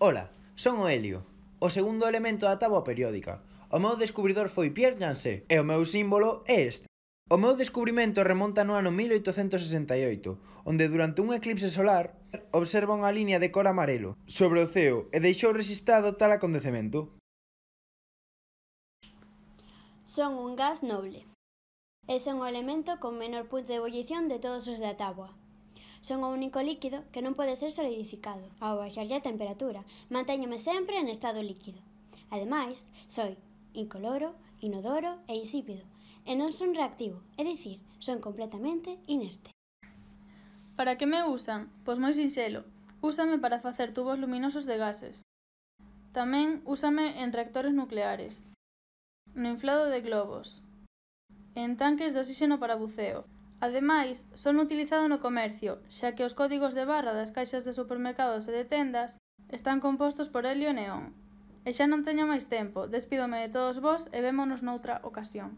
Ola, son o helio, o segundo elemento da táboa periódica. O meu descubridor foi Pierre Janset e o meu símbolo é este. O meu descubrimento remonta no ano 1868, onde durante un eclipse solar observa unha línea de cor amarelo sobre o ceo e deixou resistado tal acontecemento. Son un gas noble É un elemento con menor punto de ebullición de todos os da táboa. Son o único líquido que non pode ser solidificado ao baixarlle a temperatura. Mantéñome sempre en estado líquido. Ademais, soi incoloro, inodoro e insípido, e non son reactivo, é dicir, son completamente inerte. Para que me usan? Pois moi sinxelo, úsame para facer tubos luminosos de gases. Tamén úsame en reactores nucleares, no inflado de globos, en tanques de oxígeno para buceo, Ademais, son utilizado no comercio, xa que os códigos de barra das caixas de supermercados e de tendas están compostos por helio e neón. E xa non teño máis tempo, despídome de todos vós e vémonos noutra ocasión.